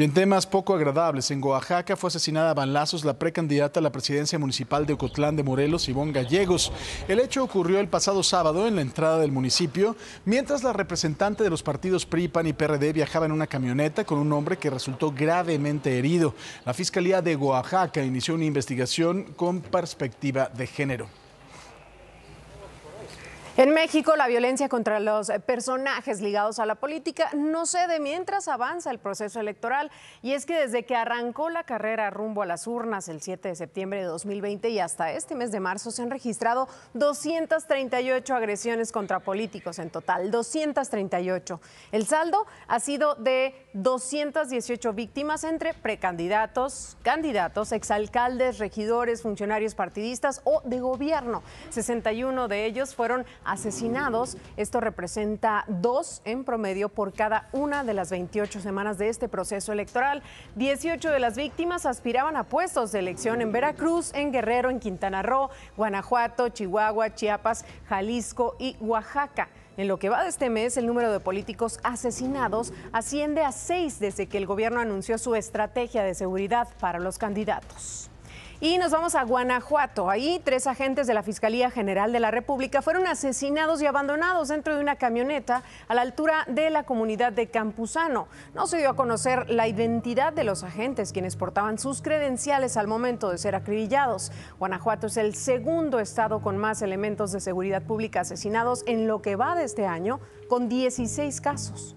Y en temas poco agradables, en Oaxaca fue asesinada a balazos la precandidata a la presidencia municipal de Ocotlán de Morelos, Ivonne Gallegos. El hecho ocurrió el pasado sábado en la entrada del municipio, mientras la representante de los partidos PRI, y PRD viajaba en una camioneta con un hombre que resultó gravemente herido. La Fiscalía de Oaxaca inició una investigación con perspectiva de género. En México, la violencia contra los eh, personajes ligados a la política no cede mientras avanza el proceso electoral. Y es que desde que arrancó la carrera rumbo a las urnas el 7 de septiembre de 2020 y hasta este mes de marzo se han registrado 238 agresiones contra políticos en total, 238. El saldo ha sido de 218 víctimas entre precandidatos, candidatos, exalcaldes, regidores, funcionarios partidistas o de gobierno. 61 de ellos fueron asesinados. Esto representa dos en promedio por cada una de las 28 semanas de este proceso electoral. 18 de las víctimas aspiraban a puestos de elección en Veracruz, en Guerrero, en Quintana Roo, Guanajuato, Chihuahua, Chiapas, Jalisco y Oaxaca. En lo que va de este mes, el número de políticos asesinados asciende a seis desde que el gobierno anunció su estrategia de seguridad para los candidatos. Y nos vamos a Guanajuato. Ahí tres agentes de la Fiscalía General de la República fueron asesinados y abandonados dentro de una camioneta a la altura de la comunidad de Campuzano. No se dio a conocer la identidad de los agentes, quienes portaban sus credenciales al momento de ser acribillados. Guanajuato es el segundo estado con más elementos de seguridad pública asesinados en lo que va de este año, con 16 casos.